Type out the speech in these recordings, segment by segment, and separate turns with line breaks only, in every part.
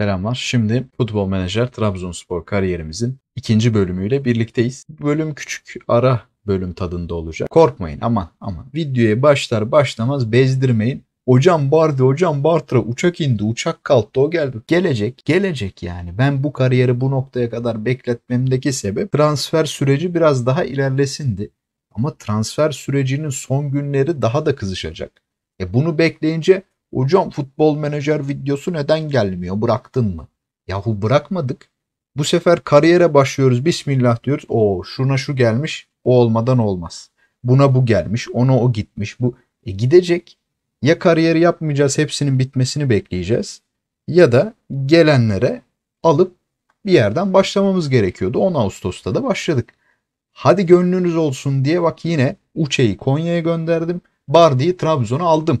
Selamlar. Şimdi Futbol Manager Trabzonspor kariyerimizin ikinci bölümüyle birlikteyiz. Bölüm küçük ara bölüm tadında olacak. Korkmayın ama ama Videoya başlar başlamaz bezdirmeyin. Hocam Bardi, hocam Bartra uçak indi, uçak kalktı, o geldi. Gelecek, gelecek yani. Ben bu kariyeri bu noktaya kadar bekletmemdeki sebep transfer süreci biraz daha ilerlesindi. Ama transfer sürecinin son günleri daha da kızışacak. E bunu bekleyince Hocam futbol menajer videosu neden gelmiyor? Bıraktın mı? Yahu bırakmadık. Bu sefer kariyere başlıyoruz. Bismillah diyoruz. O şuna şu gelmiş. O olmadan olmaz. Buna bu gelmiş. Ona o gitmiş. Bu e gidecek. Ya kariyeri yapmayacağız. Hepsinin bitmesini bekleyeceğiz. Ya da gelenlere alıp bir yerden başlamamız gerekiyordu. 10 Ağustos'ta da başladık. Hadi gönlünüz olsun diye bak yine Uçe'yi Konya'ya gönderdim. Bardi'yi Trabzon'a aldım.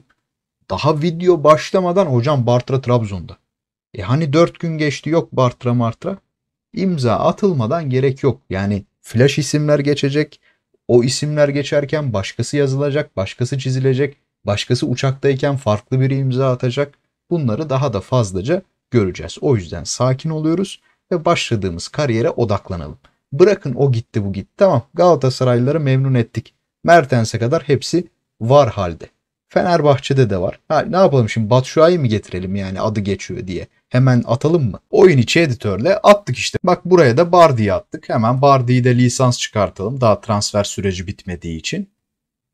Daha video başlamadan hocam Bartra Trabzon'da. E hani 4 gün geçti yok Bartra Martra. İmza atılmadan gerek yok. Yani flash isimler geçecek. O isimler geçerken başkası yazılacak, başkası çizilecek, başkası uçaktayken farklı biri imza atacak. Bunları daha da fazlaca göreceğiz. O yüzden sakin oluyoruz ve başladığımız kariyere odaklanalım. Bırakın o gitti bu gitti. Tamam Galatasaraylıları memnun ettik. Mertens'e kadar hepsi var halde. Fenerbahçe'de de var. Ha, ne yapalım şimdi Batshuayi mi getirelim yani adı geçiyor diye. Hemen atalım mı? Oyun içi editörle attık işte. Bak buraya da Bardi'yi attık. Hemen Bardi'yi de lisans çıkartalım. Daha transfer süreci bitmediği için.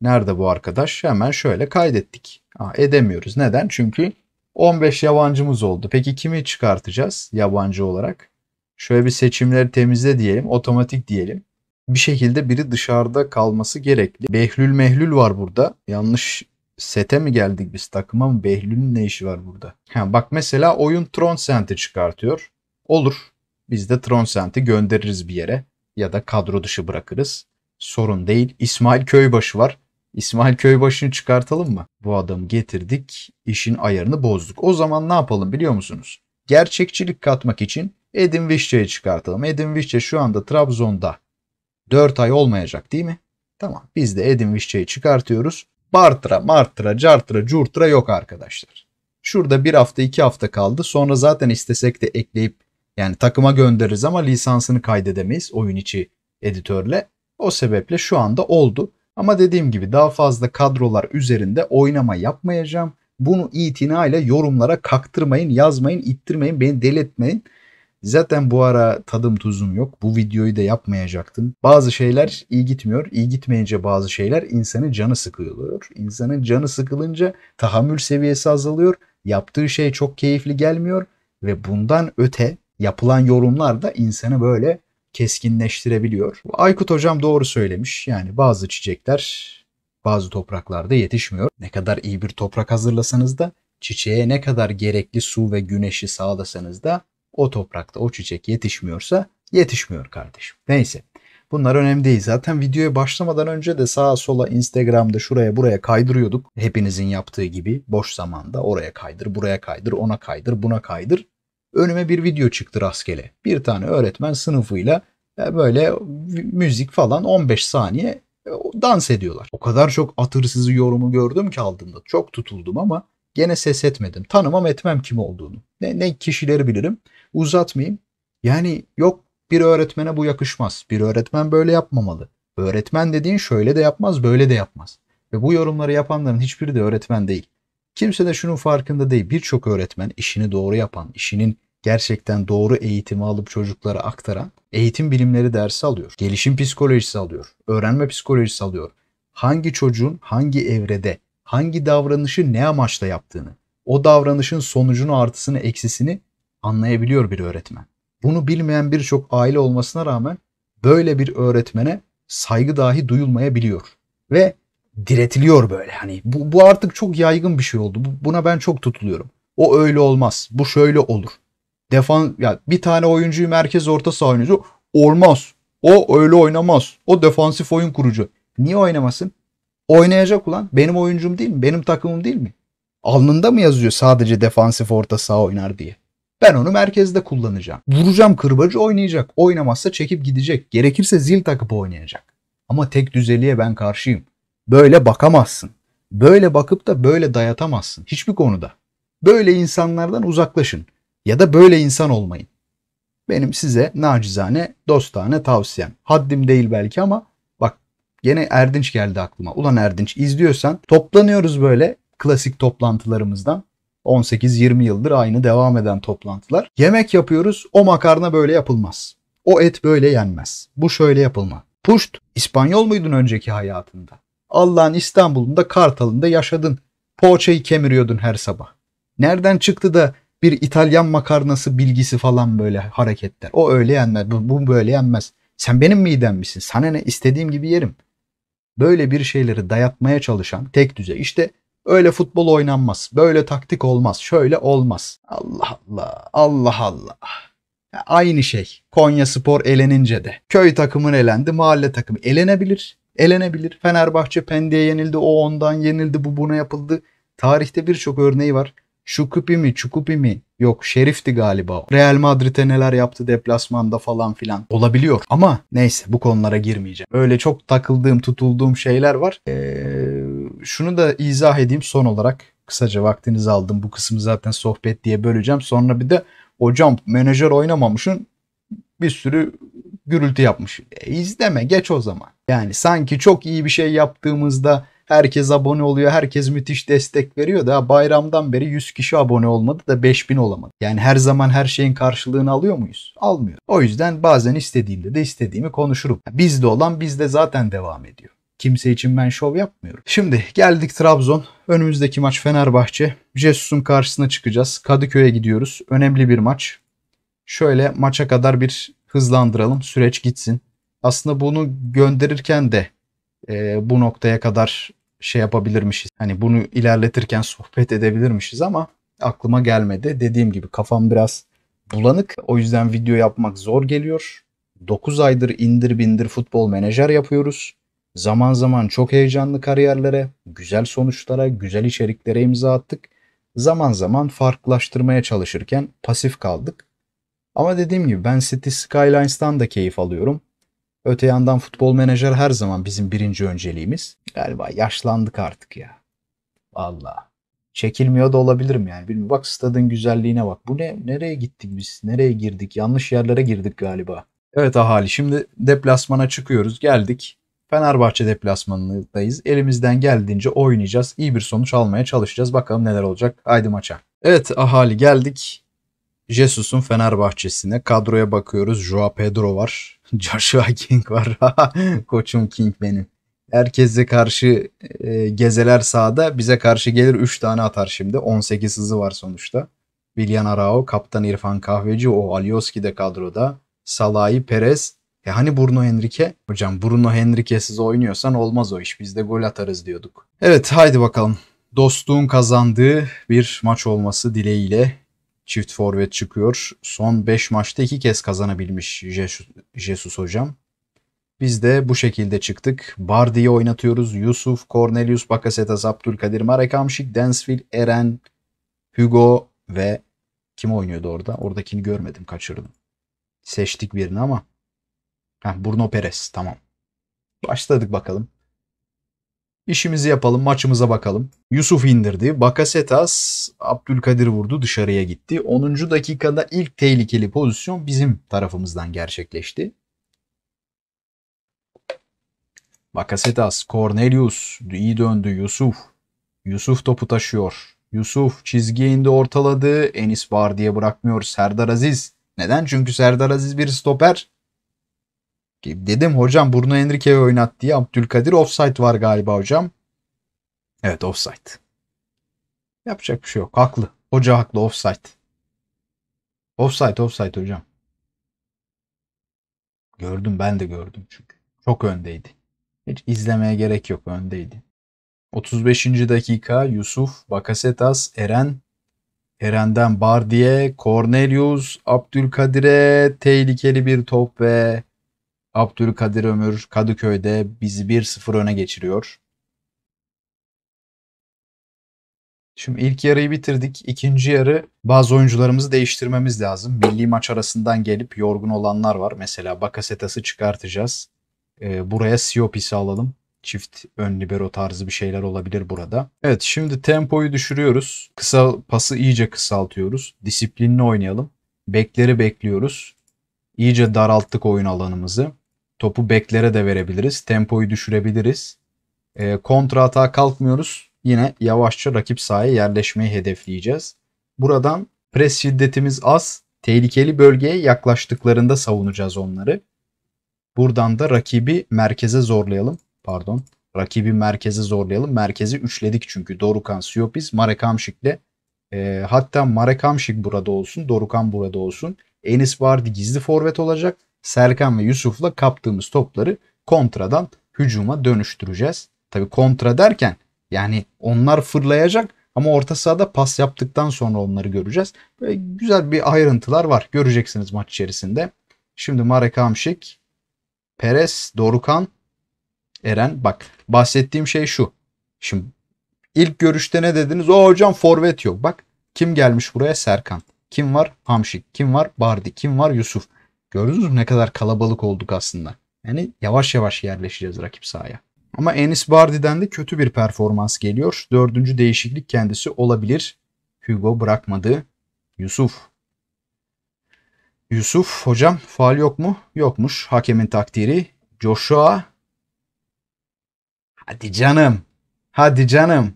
Nerede bu arkadaş? Hemen şöyle kaydettik. Ha, edemiyoruz. Neden? Çünkü 15 yabancımız oldu. Peki kimi çıkartacağız yabancı olarak? Şöyle bir seçimleri temizle diyelim. Otomatik diyelim. Bir şekilde biri dışarıda kalması gerekli. Behlül Mehlül var burada. Yanlış sete mi geldik biz takıma mı? Behlül'ün ne işi var burada? Ha, bak mesela oyun Tron Sent'i çıkartıyor. Olur. Biz de Tron Sent'i göndeririz bir yere ya da kadro dışı bırakırız. Sorun değil. İsmail Köybaşı var. İsmail Köybaşı'nı çıkartalım mı? Bu adamı getirdik, işin ayarını bozduk. O zaman ne yapalım biliyor musunuz? Gerçekçilik katmak için Edin Vişçe'yi çıkartalım. Edin Vişçe şu anda Trabzon'da. 4 ay olmayacak değil mi? Tamam biz de Edin Vişçe'yi çıkartıyoruz. Bartra, martra, cartra, curtra yok arkadaşlar. Şurada bir hafta iki hafta kaldı. Sonra zaten istesek de ekleyip yani takıma göndeririz ama lisansını kaydedemeyiz oyun içi editörle. O sebeple şu anda oldu. Ama dediğim gibi daha fazla kadrolar üzerinde oynama yapmayacağım. Bunu itinayla yorumlara kaktırmayın, yazmayın, ittirmeyin, beni deletmeyin. Zaten bu ara tadım tuzum yok. Bu videoyu da yapmayacaktım. Bazı şeyler iyi gitmiyor. İyi gitmeyince bazı şeyler insanın canı sıkılıyor. İnsanın canı sıkılınca tahammül seviyesi azalıyor. Yaptığı şey çok keyifli gelmiyor ve bundan öte yapılan yorumlar da insanı böyle keskinleştirebiliyor. Aykut hocam doğru söylemiş. Yani bazı çiçekler bazı topraklarda yetişmiyor. Ne kadar iyi bir toprak hazırlasanız da çiçeğe ne kadar gerekli su ve güneşi sağlasanız da o toprakta o çiçek yetişmiyorsa yetişmiyor kardeşim. Neyse. Bunlar önemli değil. Zaten videoya başlamadan önce de sağa sola Instagram'da şuraya buraya kaydırıyorduk. Hepinizin yaptığı gibi boş zamanda oraya kaydır, buraya kaydır, ona kaydır, buna kaydır. Önüme bir video çıktı rastgele. Bir tane öğretmen sınıfıyla e, böyle müzik falan 15 saniye e, dans ediyorlar. O kadar çok atırsızı yorumu gördüm ki aldığımda çok tutuldum ama Gene ses etmedim. Tanımam etmem kim olduğunu. Ne, ne kişileri bilirim. Uzatmayayım. Yani yok bir öğretmene bu yakışmaz. Bir öğretmen böyle yapmamalı. Öğretmen dediğin şöyle de yapmaz, böyle de yapmaz. Ve bu yorumları yapanların hiçbiri de öğretmen değil. Kimse de şunun farkında değil. Birçok öğretmen işini doğru yapan, işinin gerçekten doğru eğitimi alıp çocuklara aktaran eğitim bilimleri dersi alıyor. Gelişim psikolojisi alıyor. Öğrenme psikolojisi alıyor. Hangi çocuğun hangi evrede hangi davranışı ne amaçla yaptığını, o davranışın sonucunu artısını eksisini anlayabiliyor bir öğretmen. Bunu bilmeyen birçok aile olmasına rağmen böyle bir öğretmene saygı dahi duyulmayabiliyor. Ve diretiliyor böyle. Hani bu, bu artık çok yaygın bir şey oldu. Buna ben çok tutuluyorum. O öyle olmaz. Bu şöyle olur. Defan ya bir tane oyuncuyu merkez orta saha oyuncu olmaz. O öyle oynamaz. O defansif oyun kurucu. Niye oynamasın? Oynayacak ulan. Benim oyuncum değil mi? Benim takımım değil mi? Alnında mı yazıyor sadece defansif orta saha oynar diye? Ben onu merkezde kullanacağım. Vuracağım kırbacı oynayacak. Oynamazsa çekip gidecek. Gerekirse zil takıp oynayacak. Ama tek düzeliğe ben karşıyım. Böyle bakamazsın. Böyle bakıp da böyle dayatamazsın. Hiçbir konuda. Böyle insanlardan uzaklaşın. Ya da böyle insan olmayın. Benim size nacizane, dostane tavsiyem. Haddim değil belki ama Gene Erdinç geldi aklıma. Ulan Erdinç izliyorsan toplanıyoruz böyle klasik toplantılarımızdan. 18-20 yıldır aynı devam eden toplantılar. Yemek yapıyoruz. O makarna böyle yapılmaz. O et böyle yenmez. Bu şöyle yapılma. Puşt, İspanyol muydun önceki hayatında? Allah'ın İstanbul'unda Kartal'ında yaşadın. Poğaçayı kemiriyordun her sabah. Nereden çıktı da bir İtalyan makarnası bilgisi falan böyle hareketler. O öyle yenmez, bu, bu böyle yenmez. Sen benim midem misin? Sana ne? istediğim gibi yerim böyle bir şeyleri dayatmaya çalışan tek düze işte öyle futbol oynanmaz, böyle taktik olmaz, şöyle olmaz. Allah Allah, Allah Allah. aynı şey. Konya Spor elenince de. Köy takımın elendi, mahalle takımı elenebilir. Elenebilir. Fenerbahçe Pendik'e yenildi, o ondan yenildi, bu buna yapıldı. Tarihte birçok örneği var. Şukupi mi Çukupi mi? Yok Şerif'ti galiba. Real Madrid'e neler yaptı deplasmanda falan filan. Olabiliyor ama neyse bu konulara girmeyeceğim. Öyle çok takıldığım tutulduğum şeyler var. Ee, şunu da izah edeyim son olarak. Kısaca vaktinizi aldım. Bu kısmı zaten sohbet diye böleceğim. Sonra bir de hocam menajer oynamamışın bir sürü gürültü yapmış. E, izleme geç o zaman. Yani sanki çok iyi bir şey yaptığımızda Herkes abone oluyor. Herkes müthiş destek veriyor Daha bayramdan beri 100 kişi abone olmadı da 5000 olamadı. Yani her zaman her şeyin karşılığını alıyor muyuz? Almıyor. O yüzden bazen istediğimde de istediğimi konuşurum. Bizde olan bizde zaten devam ediyor. Kimse için ben şov yapmıyorum. Şimdi geldik Trabzon. Önümüzdeki maç Fenerbahçe. Jesus'un karşısına çıkacağız. Kadıköy'e gidiyoruz. Önemli bir maç. Şöyle maça kadar bir hızlandıralım. Süreç gitsin. Aslında bunu gönderirken de e, bu noktaya kadar şey yapabilirmişiz. Hani bunu ilerletirken sohbet edebilirmişiz ama aklıma gelmedi. Dediğim gibi kafam biraz bulanık. O yüzden video yapmak zor geliyor. 9 aydır indir bindir futbol menajer yapıyoruz. Zaman zaman çok heyecanlı kariyerlere, güzel sonuçlara, güzel içeriklere imza attık. Zaman zaman farklılaştırmaya çalışırken pasif kaldık. Ama dediğim gibi ben City Skylines'tan da keyif alıyorum. Öte yandan futbol menajer her zaman bizim birinci önceliğimiz. Galiba yaşlandık artık ya. Valla. Çekilmiyor da olabilirim yani. Bilmiyorum. Bak stadın güzelliğine bak. Bu ne? Nereye gittik biz? Nereye girdik? Yanlış yerlere girdik galiba. Evet ahali şimdi deplasmana çıkıyoruz. Geldik. Fenerbahçe deplasmanındayız. Elimizden geldiğince oynayacağız. İyi bir sonuç almaya çalışacağız. Bakalım neler olacak. Haydi maça. Evet ahali geldik. Jesus'un Fenerbahçe'sine. Kadroya bakıyoruz. Joao Pedro var. Joshua King var. Koçum King benim. Herkese karşı e, gezeler sağda bize karşı gelir 3 tane atar şimdi. 18 hızı var sonuçta. Willian Arao, Kaptan İrfan Kahveci, o Alioski de kadroda. Salahi, Perez. E hani Bruno Henrique? Hocam Bruno Henrique'siz oynuyorsan olmaz o iş. Biz de gol atarız diyorduk. Evet haydi bakalım. Dostluğun kazandığı bir maç olması dileğiyle çift forvet çıkıyor. Son 5 maçta 2 kez kazanabilmiş Jesus, Jesus hocam. Biz de bu şekilde çıktık. Bardi'yi oynatıyoruz. Yusuf, Cornelius, Bakasetas, Abdülkadir, Marek Amşik, Densville, Eren, Hugo ve kim oynuyordu orada? Oradakini görmedim, kaçırdım. Seçtik birini ama. Heh, Bruno Perez, tamam. Başladık bakalım. İşimizi yapalım, maçımıza bakalım. Yusuf indirdi. Bakasetas Abdülkadir vurdu, dışarıya gitti. 10. dakikada ilk tehlikeli pozisyon bizim tarafımızdan gerçekleşti. Bakasetas, Cornelius iyi döndü Yusuf. Yusuf topu taşıyor. Yusuf çizgiye indi ortaladı. Enis var diye bırakmıyor Serdar Aziz. Neden? Çünkü Serdar Aziz bir stoper. Dedim hocam Bruno Enrique oynat diye Abdülkadir offside var galiba hocam. Evet offside. Yapacak bir şey yok. Haklı. Hoca haklı offside. Offside offside hocam. Gördüm ben de gördüm çünkü. Çok öndeydi. Hiç izlemeye gerek yok öndeydi. 35. dakika Yusuf, Bakasetas, Eren, Eren'den Bardiye, Cornelius, Abdülkadir'e tehlikeli bir top ve Abdülkadir Ömür Kadıköy'de bizi 1-0 öne geçiriyor. Şimdi ilk yarıyı bitirdik. İkinci yarı bazı oyuncularımızı değiştirmemiz lazım. Milli maç arasından gelip yorgun olanlar var. Mesela Bakasetas'ı çıkartacağız. E, buraya Siopisi alalım. Çift ön libero tarzı bir şeyler olabilir burada. Evet şimdi tempoyu düşürüyoruz. Kısa pası iyice kısaltıyoruz. Disiplinli oynayalım. Bekleri bekliyoruz. İyice daralttık oyun alanımızı. Topu beklere de verebiliriz. Tempoyu düşürebiliriz. E, kontra atağa kalkmıyoruz. Yine yavaşça rakip sahaya yerleşmeyi hedefleyeceğiz. Buradan pres şiddetimiz az. Tehlikeli bölgeye yaklaştıklarında savunacağız onları. Buradan da rakibi merkeze zorlayalım. Pardon. Rakibi merkeze zorlayalım. Merkezi üçledik çünkü. Dorukan, Siopis, Marek Hamşik'le. E, hatta Marekamşik burada olsun. Dorukan burada olsun. Enis Vardi gizli forvet olacak. Serkan ve Yusuf'la kaptığımız topları kontradan hücuma dönüştüreceğiz. Tabi kontra derken yani onlar fırlayacak ama orta sahada pas yaptıktan sonra onları göreceğiz. Böyle güzel bir ayrıntılar var. Göreceksiniz maç içerisinde. Şimdi Marek Hamşik Perez, Dorukan, Eren. Bak bahsettiğim şey şu. Şimdi ilk görüşte ne dediniz? O hocam forvet yok. Bak kim gelmiş buraya? Serkan. Kim var? Hamşik. Kim var? Bardi. Kim var? Yusuf. Gördünüz mü ne kadar kalabalık olduk aslında. Yani yavaş yavaş yerleşeceğiz rakip sahaya. Ama Enis Bardi'den de kötü bir performans geliyor. Dördüncü değişiklik kendisi olabilir. Hugo bırakmadı. Yusuf Yusuf hocam faal yok mu? Yokmuş. Hakemin takdiri. Joshua. Hadi canım. Hadi canım.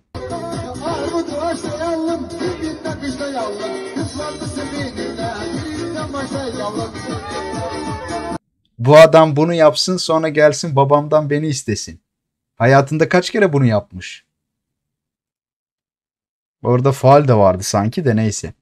Bu adam bunu yapsın sonra gelsin babamdan beni istesin. Hayatında kaç kere bunu yapmış? Orada faal de vardı sanki de neyse.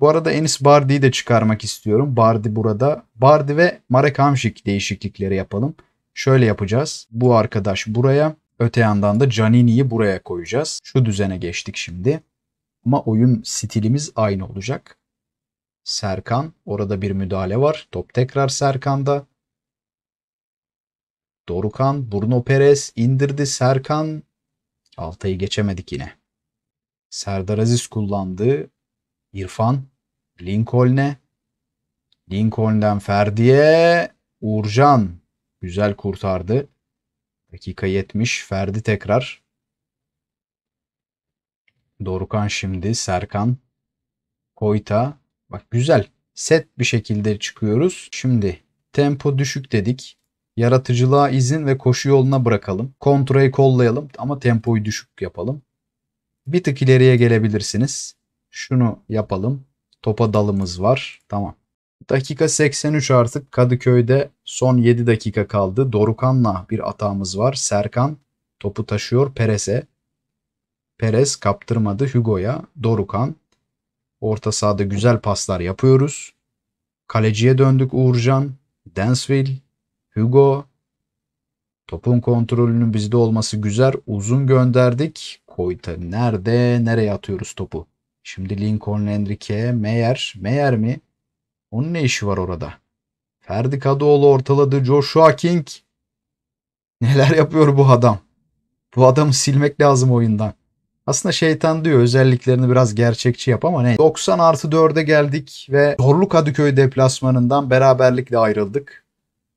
Bu arada Enis Bardi'yi de çıkarmak istiyorum. Bardi burada. Bardi ve Marek Hamşik değişiklikleri yapalım. Şöyle yapacağız. Bu arkadaş buraya. Öte yandan da Canini'yi buraya koyacağız. Şu düzene geçtik şimdi. Ama oyun stilimiz aynı olacak. Serkan. Orada bir müdahale var. Top tekrar Serkan'da. Dorukan, Bruno Perez indirdi Serkan. Altayı geçemedik yine. Serdar Aziz kullandı. İrfan, Lincoln'e, Lincoln'den Ferdi'ye, Uğurcan güzel kurtardı. Dakika 70, Ferdi tekrar. Dorukan şimdi, Serkan, Koyta. Bak güzel, set bir şekilde çıkıyoruz. Şimdi tempo düşük dedik. Yaratıcılığa izin ve koşu yoluna bırakalım. Kontrayı kollayalım ama tempoyu düşük yapalım. Bir tık ileriye gelebilirsiniz. Şunu yapalım. Topa dalımız var. Tamam. Dakika 83 artık Kadıköy'de son 7 dakika kaldı. Dorukan'la bir atağımız var. Serkan topu taşıyor Peres'e. Peres kaptırmadı Hugo'ya. Dorukan orta sahada güzel paslar yapıyoruz. Kaleciye döndük Uğurcan. Densville, Hugo. Topun kontrolünün bizde olması güzel. Uzun gönderdik. Koyta nerede? Nereye atıyoruz topu? Şimdi Lincoln Enrique, Meyer, Meyer mi? Onun ne işi var orada? Ferdi Kadıoğlu ortaladı Joshua King. Neler yapıyor bu adam? Bu adamı silmek lazım oyundan. Aslında şeytan diyor özelliklerini biraz gerçekçi yap ama ne? 90 artı 4'e geldik ve Zorluk Kadıköy deplasmanından beraberlikle ayrıldık.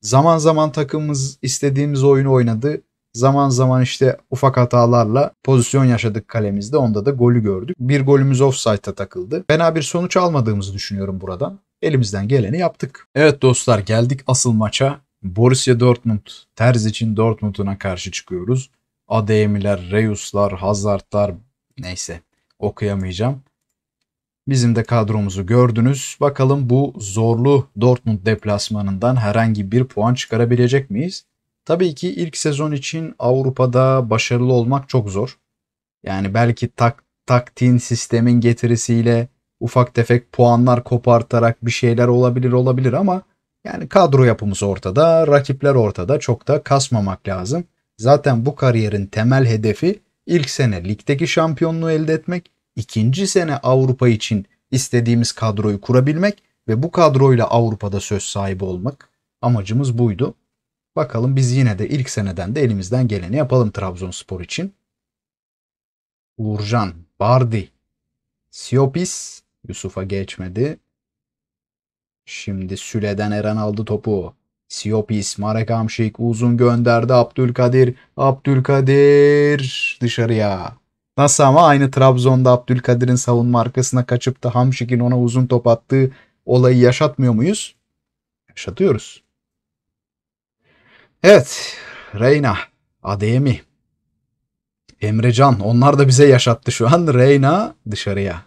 Zaman zaman takımımız istediğimiz oyunu oynadı. Zaman zaman işte ufak hatalarla pozisyon yaşadık kalemizde. Onda da golü gördük. Bir golümüz offside'a takıldı. Fena bir sonuç almadığımızı düşünüyorum buradan. Elimizden geleni yaptık. Evet dostlar geldik asıl maça. Borussia Dortmund, Terz için Dortmund'una karşı çıkıyoruz. Ademiler, Reus'lar, Hazard'lar neyse okuyamayacağım. Bizim de kadromuzu gördünüz. Bakalım bu zorlu Dortmund deplasmanından herhangi bir puan çıkarabilecek miyiz? Tabii ki ilk sezon için Avrupa'da başarılı olmak çok zor. Yani belki tak, taktiğin sistemin getirisiyle ufak tefek puanlar kopartarak bir şeyler olabilir olabilir ama yani kadro yapımız ortada, rakipler ortada çok da kasmamak lazım. Zaten bu kariyerin temel hedefi ilk sene ligdeki şampiyonluğu elde etmek, ikinci sene Avrupa için istediğimiz kadroyu kurabilmek ve bu kadroyla Avrupa'da söz sahibi olmak. Amacımız buydu. Bakalım biz yine de ilk seneden de elimizden geleni yapalım Trabzonspor için. Uğurcan, Bardi, Siopis, Yusuf'a geçmedi. Şimdi Süle'den Eren aldı topu. Siopis, Marek Amşik uzun gönderdi Abdülkadir. Abdülkadir dışarıya. Nasıl ama aynı Trabzon'da Abdülkadir'in savunma arkasına kaçıp da Hamşik'in ona uzun top attığı olayı yaşatmıyor muyuz? Yaşatıyoruz. Evet, Reyna, Adeyemi, Emrecan onlar da bize yaşattı şu an. Reyna dışarıya.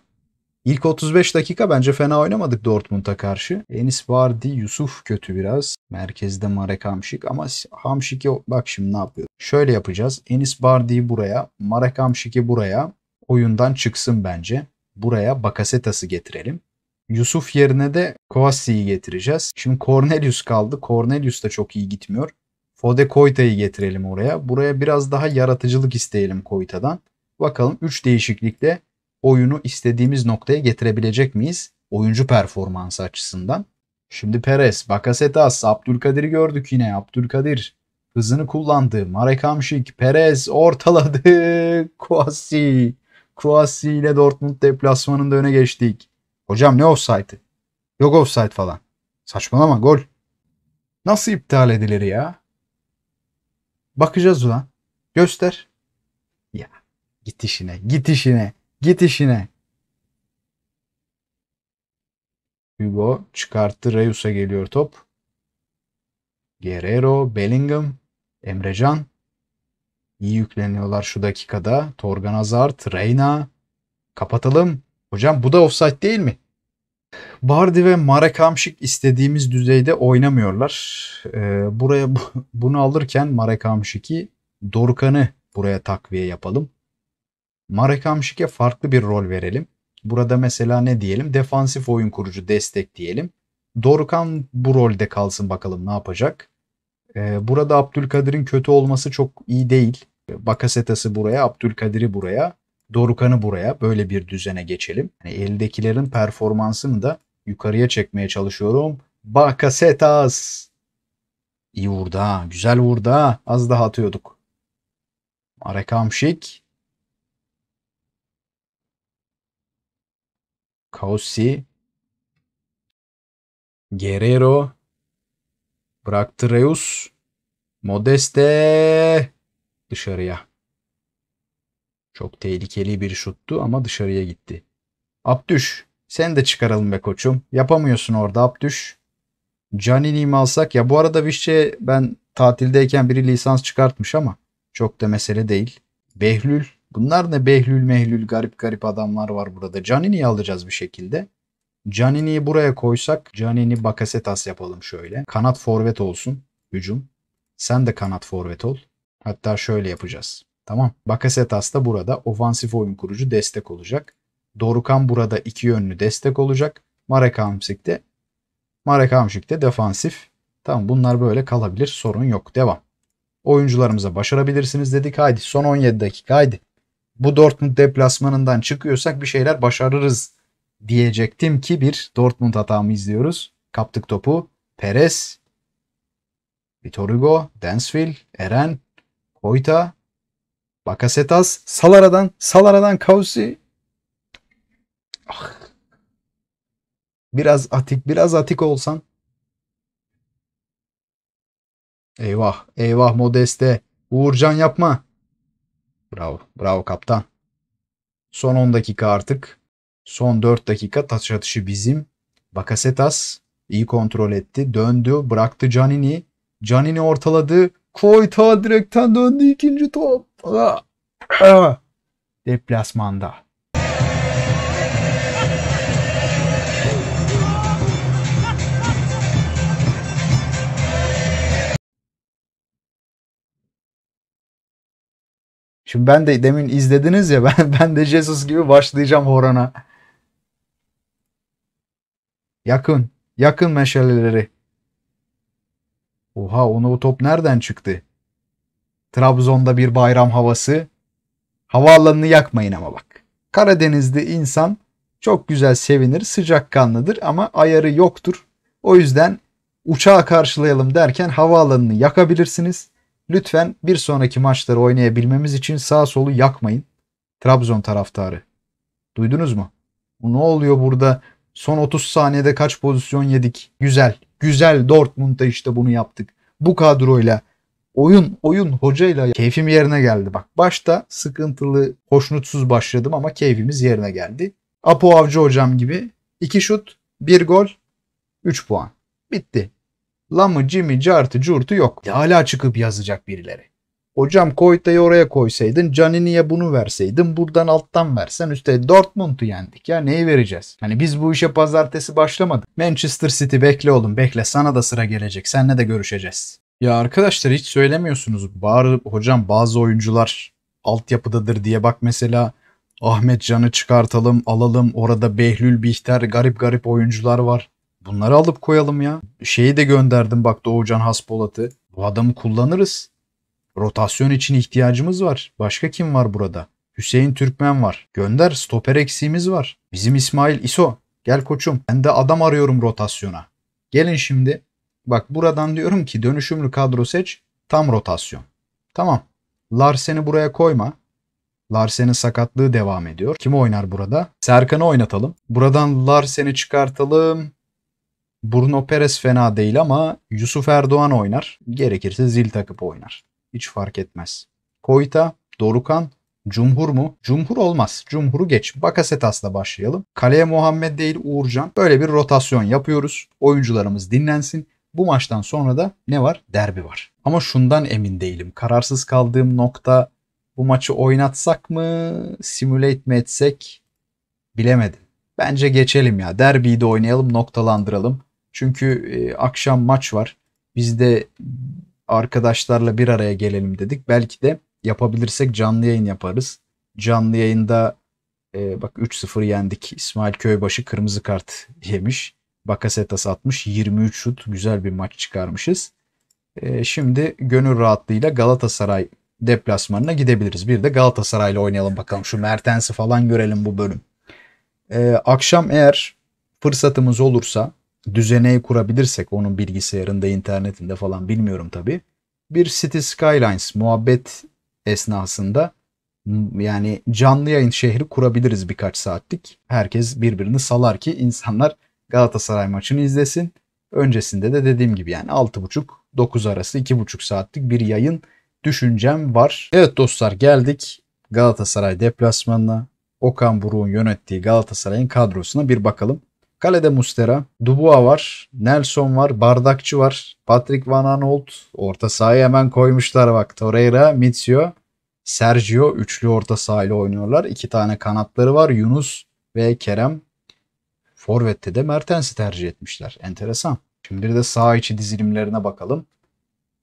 İlk 35 dakika bence fena oynamadık Dortmund'a karşı. Enis Vardi, Yusuf kötü biraz. Merkezde Marek Hamşik ama Hamşik'e bak şimdi ne yapıyor. Şöyle yapacağız. Enis Vardi'yi buraya, Marek Hamşik'i buraya. Oyundan çıksın bence. Buraya Bakasetas'ı getirelim. Yusuf yerine de Kovasi'yi getireceğiz. Şimdi Cornelius kaldı. Cornelius da çok iyi gitmiyor. Fode Koita'yı getirelim oraya. Buraya biraz daha yaratıcılık isteyelim Koitadan. Bakalım 3 değişiklikle oyunu istediğimiz noktaya getirebilecek miyiz? Oyuncu performansı açısından. Şimdi Perez, Bakasetas, Abdülkadir'i gördük yine. Abdülkadir hızını kullandı. Marek Hamşik, Perez ortaladı. Kuasi. Kuasi ile Dortmund deplasmanında öne geçtik. Hocam ne offside'ı? Yok offside falan. Saçmalama gol. Nasıl iptal edilir ya? Bakacağız ulan. Göster. Ya git işine, git işine, git işine. Hugo çıkarttı Reus'a geliyor top. Guerrero, Bellingham, Emrecan. İyi yükleniyorlar şu dakikada. Torgan Hazard, Reyna. Kapatalım. Hocam bu da offside değil mi? Bardi ve Marek Hamşik istediğimiz düzeyde oynamıyorlar. Ee, buraya bunu alırken Marek Hamşik'i Dorukan'ı buraya takviye yapalım. Marek Hamşik'e farklı bir rol verelim. Burada mesela ne diyelim? Defansif oyun kurucu destek diyelim. Dorukan bu rolde kalsın bakalım ne yapacak. Ee, burada Abdülkadir'in kötü olması çok iyi değil. Ee, Bakasetası buraya, Abdülkadir'i buraya. Dorukan'ı buraya böyle bir düzene geçelim. Yani eldekilerin performansını da yukarıya çekmeye çalışıyorum. Bakasetas. İyi vurdu ha. Güzel vurdu ha. Az daha atıyorduk. Marek Hamşik. Kaossi. Guerrero. Bıraktı Reus. Modeste. Dışarıya. Çok tehlikeli bir şuttu ama dışarıya gitti. Abdüş sen de çıkaralım be koçum. Yapamıyorsun orada Abdüş. Canini mi alsak? Ya bu arada Vişçe ben tatildeyken biri lisans çıkartmış ama çok da mesele değil. Behlül. Bunlar ne Behlül Mehlül garip garip adamlar var burada. Canini'yi alacağız bir şekilde. Canini'yi buraya koysak Canini Bakasetas yapalım şöyle. Kanat forvet olsun hücum. Sen de kanat forvet ol. Hatta şöyle yapacağız. Tamam. Bakasetas da burada ofansif oyun kurucu destek olacak. Dorukan burada iki yönlü destek olacak. Marek Hamsik de Marek Hamsik de defansif. Tamam bunlar böyle kalabilir. Sorun yok. Devam. Oyuncularımıza başarabilirsiniz dedik. Haydi son 17 dakika haydi. Bu Dortmund deplasmanından çıkıyorsak bir şeyler başarırız diyecektim ki bir Dortmund hatamı izliyoruz. Kaptık topu. Perez, Vitor Hugo, Densville, Eren, Koyta, Bakasetas, Salara'dan, Salara'dan Kausi. Ah. Biraz atik, biraz atik olsan. Eyvah, eyvah Modeste. Uğurcan yapma. Bravo, bravo kaptan. Son 10 dakika artık. Son 4 dakika taç atışı bizim. Bakasetas iyi kontrol etti. Döndü, bıraktı Canini. Canini ortaladı. Koyta direkten döndü ikinci top deplasmanda. Şimdi ben de demin izlediniz ya ben ben de Jesus gibi başlayacağım horana. Yakın, yakın meşaleleri. Oha onu o top nereden çıktı? Trabzon'da bir bayram havası. Havaalanını yakmayın ama bak. Karadeniz'de insan çok güzel sevinir, sıcakkanlıdır ama ayarı yoktur. O yüzden uçağa karşılayalım derken havaalanını yakabilirsiniz. Lütfen bir sonraki maçları oynayabilmemiz için sağ solu yakmayın. Trabzon taraftarı. Duydunuz mu? Bu Ne oluyor burada? Son 30 saniyede kaç pozisyon yedik? Güzel. Güzel Dortmund'da işte bunu yaptık. Bu kadroyla Oyun, oyun hocayla keyfim yerine geldi. Bak başta sıkıntılı, hoşnutsuz başladım ama keyfimiz yerine geldi. Apo Avcı hocam gibi 2 şut, 1 gol, 3 puan. Bitti. Lamı, Jimmy, Cartı, Curtu yok. De hala çıkıp yazacak birileri. Hocam Koyta'yı oraya koysaydın, Canini'ye bunu verseydin, buradan alttan versen üstte Dortmund'u yendik ya neyi vereceğiz? Hani biz bu işe pazartesi başlamadık. Manchester City bekle oğlum bekle sana da sıra gelecek, seninle de görüşeceğiz. Ya arkadaşlar hiç söylemiyorsunuz. Bağırıp hocam bazı oyuncular altyapıdadır diye bak mesela Ahmet Can'ı çıkartalım alalım orada Behlül Bihter garip garip oyuncular var. Bunları alıp koyalım ya. Şeyi de gönderdim bak Doğucan Haspolat'ı. Bu adamı kullanırız. Rotasyon için ihtiyacımız var. Başka kim var burada? Hüseyin Türkmen var. Gönder stoper eksiğimiz var. Bizim İsmail İso. Gel koçum. Ben de adam arıyorum rotasyona. Gelin şimdi. Bak buradan diyorum ki dönüşümlü kadro seç. Tam rotasyon. Tamam. Larsen'i buraya koyma. Larsen'in sakatlığı devam ediyor. Kim oynar burada? Serkan'ı oynatalım. Buradan Larsen'i çıkartalım. Bruno Perez fena değil ama Yusuf Erdoğan oynar. Gerekirse zil takıp oynar. Hiç fark etmez. Koyta, Dorukan, Cumhur mu? Cumhur olmaz. Cumhur'u geç. Bakasetas'la başlayalım. Kaleye Muhammed değil Uğurcan. Böyle bir rotasyon yapıyoruz. Oyuncularımız dinlensin. Bu maçtan sonra da ne var? Derbi var. Ama şundan emin değilim. Kararsız kaldığım nokta bu maçı oynatsak mı, simulate mi etsek bilemedim. Bence geçelim ya. Derbiyi de oynayalım, noktalandıralım. Çünkü e, akşam maç var. Biz de arkadaşlarla bir araya gelelim dedik. Belki de yapabilirsek canlı yayın yaparız. Canlı yayında e, bak 3-0 yendik. İsmail Köybaşı kırmızı kart yemiş. Bakasetas atmış. 23 şut. Güzel bir maç çıkarmışız. E, şimdi gönül rahatlığıyla Galatasaray deplasmanına gidebiliriz. Bir de Galatasaray'la oynayalım bakalım. Şu Mertens'i falan görelim bu bölüm. E, akşam eğer fırsatımız olursa düzeneyi kurabilirsek onun bilgisayarında, internetinde falan bilmiyorum tabi. Bir City Skylines muhabbet esnasında yani canlı yayın şehri kurabiliriz birkaç saatlik. Herkes birbirini salar ki insanlar Galatasaray maçını izlesin. Öncesinde de dediğim gibi yani 6.30-9 arası 2.5 saatlik bir yayın düşüncem var. Evet dostlar geldik Galatasaray deplasmanına. Okan Buruk'un yönettiği Galatasaray'ın kadrosuna bir bakalım. Kalede Mustera, Dubois var, Nelson var, Bardakçı var, Patrick Van Aanholt, orta sahaya hemen koymuşlar bak. Torreira, Mitsio, Sergio üçlü orta sahayla oynuyorlar. İki tane kanatları var, Yunus ve Kerem. Forvet'te de Mertens'i tercih etmişler. Enteresan. Şimdi de sağ içi dizilimlerine bakalım.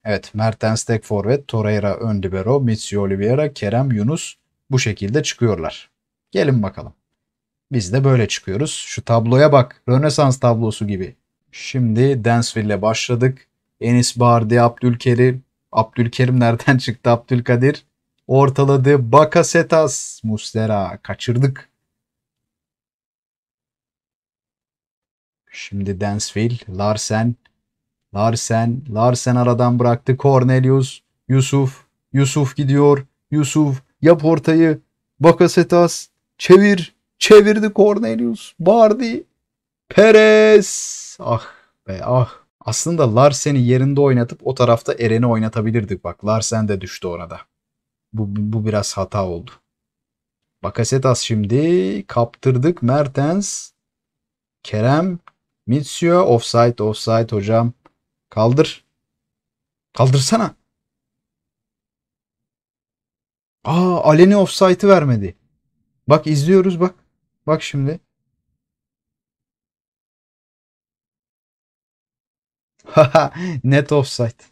Evet Mertens tek forvet, Torreira ön libero, Mitsi Oliveira, Kerem Yunus bu şekilde çıkıyorlar. Gelin bakalım. Biz de böyle çıkıyoruz. Şu tabloya bak. Rönesans tablosu gibi. Şimdi ile başladık. Enis Bardi, Abdülkerim. Abdülkerim nereden çıktı? Abdülkadir. Ortaladı. Bakasetas. Mustera. Kaçırdık. Şimdi Densville, Larsen, Larsen, Larsen aradan bıraktı. Cornelius, Yusuf, Yusuf gidiyor. Yusuf yap ortayı. Bakasetas çevir. Çevirdi Cornelius. Bardi. Perez. Ah be ah. Aslında Larsen'i yerinde oynatıp o tarafta Eren'i oynatabilirdik. Bak Larsen de düştü orada. Bu, bu biraz hata oldu. Bakasetas şimdi kaptırdık. Mertens. Kerem Mitsio offside offside hocam. Kaldır. Kaldırsana. Aa Aleni offside'ı vermedi. Bak izliyoruz bak. Bak şimdi. Net offside.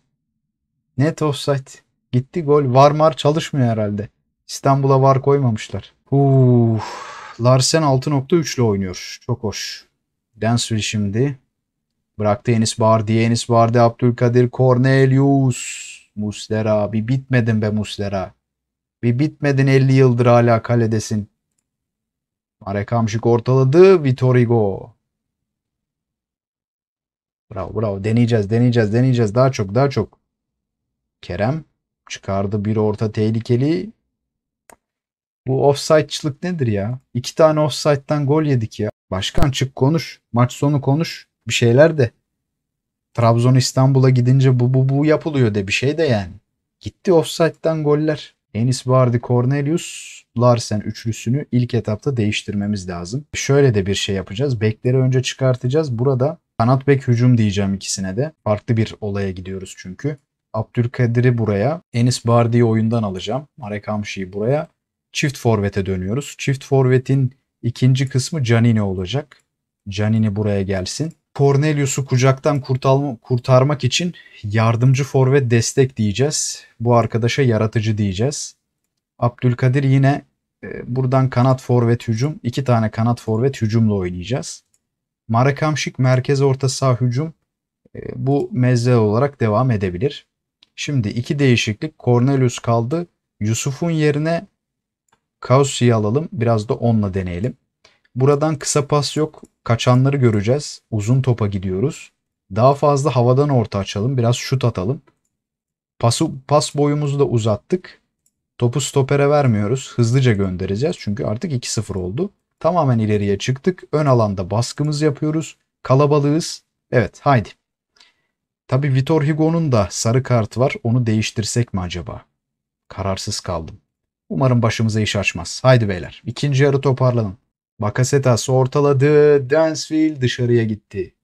Net offside. Gitti gol. Varmar çalışmıyor herhalde. İstanbul'a var koymamışlar. Uf. Larsen 6.3 ile oynuyor. Çok hoş. Densville şimdi. Bıraktı Enis Bardi. Enis Bardi, Abdülkadir, Cornelius. Muslera. Bir bitmedin be Muslera. Bir bitmedin 50 yıldır hala kaledesin. Marek Hamşik ortaladı. Hugo. Bravo bravo. Deneyeceğiz deneyeceğiz deneyeceğiz. Daha çok daha çok. Kerem çıkardı bir orta tehlikeli. Bu offside'çılık nedir ya? İki tane offside'dan gol yedik ya. Başkan çık konuş. Maç sonu konuş. Bir şeyler de. Trabzon İstanbul'a gidince bu bu bu yapılıyor de bir şey de yani. Gitti offside'dan goller. Enis Bardi, Cornelius, Larsen üçlüsünü ilk etapta değiştirmemiz lazım. Şöyle de bir şey yapacağız. Bekleri önce çıkartacağız. Burada kanat bek hücum diyeceğim ikisine de. Farklı bir olaya gidiyoruz çünkü. Abdülkadir'i buraya, Enis Bardi'yi oyundan alacağım. Marek Hamşi'yi buraya çift forvete dönüyoruz. Çift forvetin ikinci kısmı Canini olacak. Canini buraya gelsin. Cornelius'u kucaktan kurtarma, kurtarmak için yardımcı forvet destek diyeceğiz. Bu arkadaşa yaratıcı diyeceğiz. Abdülkadir yine e, buradan kanat forvet hücum. iki tane kanat forvet hücumla oynayacağız. Marekamşik merkez orta saha hücum. E, bu mezzel olarak devam edebilir. Şimdi iki değişiklik. Cornelius kaldı. Yusuf'un yerine Kausi'yi alalım. Biraz da onunla deneyelim. Buradan kısa pas yok. Kaçanları göreceğiz. Uzun topa gidiyoruz. Daha fazla havadan orta açalım. Biraz şut atalım. Pası, pas boyumuzu da uzattık. Topu stopere vermiyoruz. Hızlıca göndereceğiz. Çünkü artık 2-0 oldu. Tamamen ileriye çıktık. Ön alanda baskımız yapıyoruz. Kalabalığız. Evet haydi. Tabi Vitor Hugo'nun da sarı kart var. Onu değiştirsek mi acaba? Kararsız kaldım. Umarım başımıza iş açmaz. Haydi beyler. ikinci yarı toparlanın. Bakasetas ortaladı. Dansville dışarıya gitti.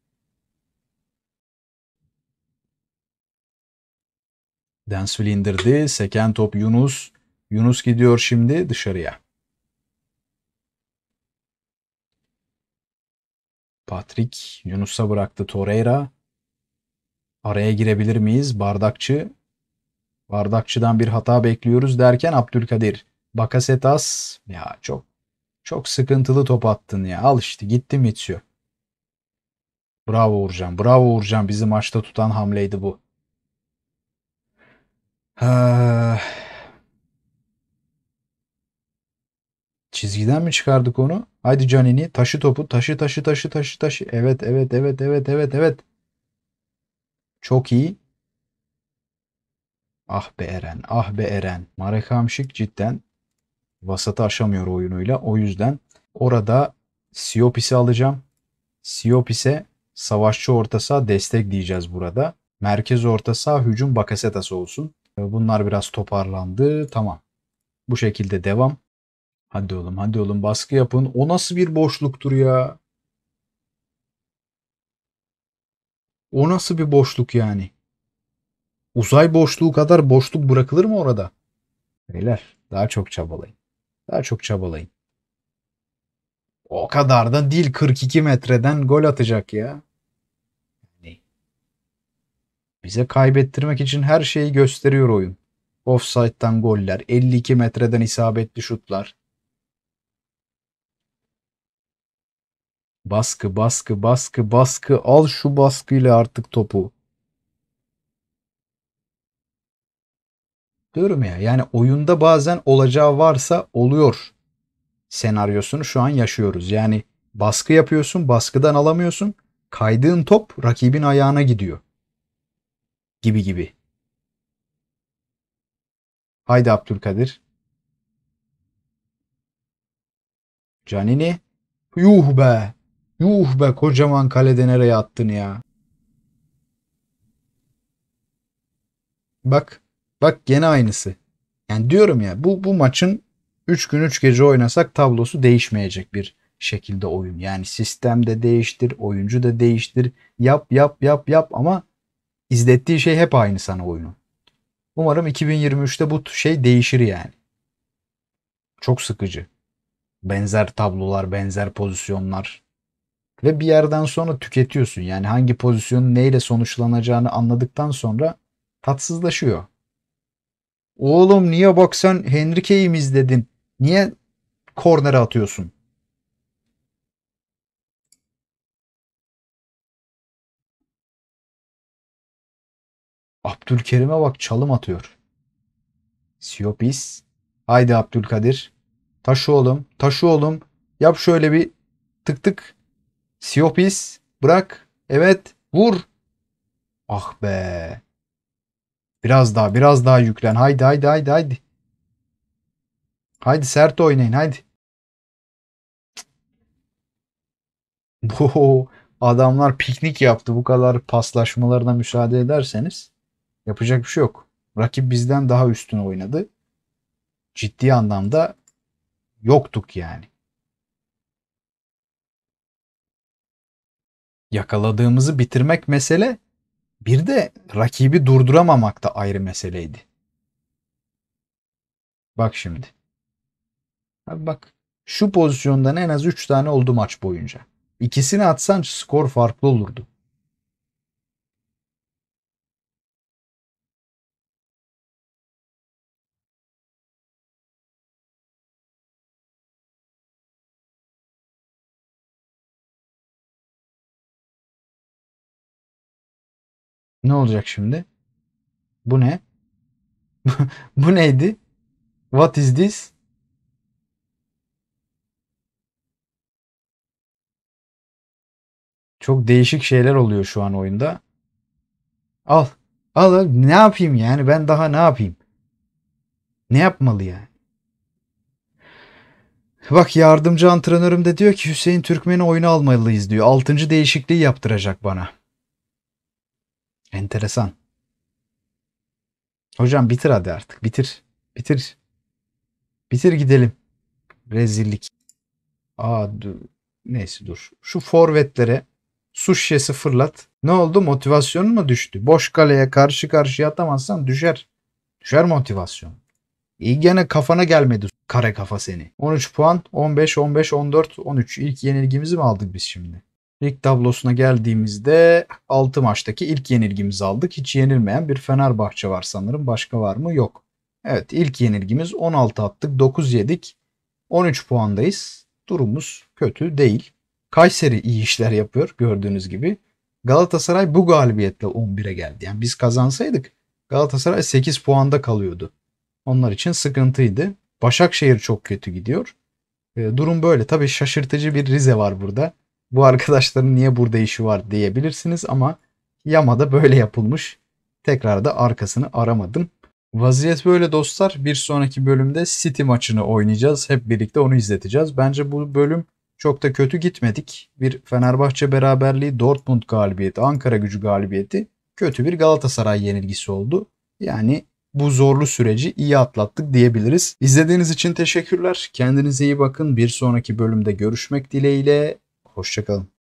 Dansville indirdi. Seken top Yunus. Yunus gidiyor şimdi dışarıya. Patrick Yunus'a bıraktı Torreira. Araya girebilir miyiz? Bardakçı Bardakçı'dan bir hata bekliyoruz derken Abdülkadir. Bakasetas ya çok çok sıkıntılı top attın ya. Al işte gitti Mitsio. Bravo Uğurcan. Bravo Uğurcan. Bizi maçta tutan hamleydi bu. Ha. Çizgiden mi çıkardık onu? Haydi Canini taşı topu taşı taşı taşı taşı taşı. Evet evet evet evet evet evet. Çok iyi. Ah be Eren, ah be Eren. Marek Hamşik cidden vasatı aşamıyor oyunuyla. O yüzden orada Siopis'i alacağım. Siopis'e savaşçı orta saha destek diyeceğiz burada. Merkez orta saha hücum Bakasetas olsun. Bunlar biraz toparlandı. Tamam. Bu şekilde devam. Hadi oğlum hadi oğlum baskı yapın. O nasıl bir boşluktur ya? O nasıl bir boşluk yani? Uzay boşluğu kadar boşluk bırakılır mı orada? Beyler daha çok çabalayın. Daha çok çabalayın. O kadar da değil 42 metreden gol atacak ya. Ne? Bize kaybettirmek için her şeyi gösteriyor oyun. Offside'dan goller, 52 metreden isabetli şutlar. Baskı, baskı, baskı, baskı. Al şu baskıyla artık topu. Diyorum ya yani oyunda bazen olacağı varsa oluyor senaryosunu şu an yaşıyoruz. Yani baskı yapıyorsun, baskıdan alamıyorsun. Kaydığın top rakibin ayağına gidiyor. Gibi gibi. Haydi Abdülkadir. Canini. Yuh be. Yuh be kocaman kalede nereye attın ya. Bak Bak gene aynısı. Yani diyorum ya bu, bu maçın 3 gün 3 gece oynasak tablosu değişmeyecek bir şekilde oyun. Yani sistem de değiştir, oyuncu da değiştir. Yap yap yap yap ama izlettiği şey hep aynı sana oyunu. Umarım 2023'te bu şey değişir yani. Çok sıkıcı. Benzer tablolar, benzer pozisyonlar. Ve bir yerden sonra tüketiyorsun. Yani hangi pozisyonun neyle sonuçlanacağını anladıktan sonra tatsızlaşıyor. Oğlum niye bak sen Henrique'yi mi izledin? Niye kornere atıyorsun? Abdülkerim'e bak çalım atıyor. Siyopis. Haydi Abdülkadir. taşı oğlum. taşı oğlum. Yap şöyle bir tık tık. Siyopis. Bırak. Evet. Vur. Ah be. Biraz daha biraz daha yüklen. Haydi haydi haydi haydi. Haydi sert oynayın haydi. Bu adamlar piknik yaptı. Bu kadar paslaşmalarına müsaade ederseniz yapacak bir şey yok. Rakip bizden daha üstün oynadı. Ciddi anlamda yoktuk yani. Yakaladığımızı bitirmek mesele bir de rakibi durduramamak da ayrı meseleydi. Bak şimdi. Abi bak şu pozisyondan en az 3 tane oldu maç boyunca. İkisini atsan skor farklı olurdu. Ne olacak şimdi? Bu ne? Bu neydi? What is this? Çok değişik şeyler oluyor şu an oyunda. Al. Al Ne yapayım yani? Ben daha ne yapayım? Ne yapmalı yani? Bak yardımcı antrenörüm de diyor ki Hüseyin Türkmen'i oyuna almalıyız diyor. Altıncı değişikliği yaptıracak bana. Enteresan. Hocam bitir hadi artık. Bitir. Bitir. Bitir gidelim. Rezillik. Aa dur. Neyse dur. Şu forvetlere su şişesi fırlat. Ne oldu? Motivasyonun mu düştü? Boş kaleye karşı karşıya atamazsan düşer. Düşer motivasyon. İyi gene kafana gelmedi kare kafa seni. 13 puan, 15, 15, 14, 13. İlk yenilgimizi mi aldık biz şimdi? Lig tablosuna geldiğimizde 6 maçtaki ilk yenilgimizi aldık. Hiç yenilmeyen bir Fenerbahçe var sanırım. Başka var mı? Yok. Evet ilk yenilgimiz 16 attık. 9 yedik. 13 puandayız. Durumumuz kötü değil. Kayseri iyi işler yapıyor gördüğünüz gibi. Galatasaray bu galibiyetle 11'e geldi. Yani biz kazansaydık Galatasaray 8 puanda kalıyordu. Onlar için sıkıntıydı. Başakşehir çok kötü gidiyor. E, durum böyle. Tabii şaşırtıcı bir Rize var burada bu arkadaşların niye burada işi var diyebilirsiniz ama Yama'da böyle yapılmış. Tekrar da arkasını aramadım. Vaziyet böyle dostlar. Bir sonraki bölümde City maçını oynayacağız. Hep birlikte onu izleteceğiz. Bence bu bölüm çok da kötü gitmedik. Bir Fenerbahçe beraberliği, Dortmund galibiyeti, Ankara gücü galibiyeti, kötü bir Galatasaray yenilgisi oldu. Yani bu zorlu süreci iyi atlattık diyebiliriz. İzlediğiniz için teşekkürler. Kendinize iyi bakın. Bir sonraki bölümde görüşmek dileğiyle. Hoşçakalın.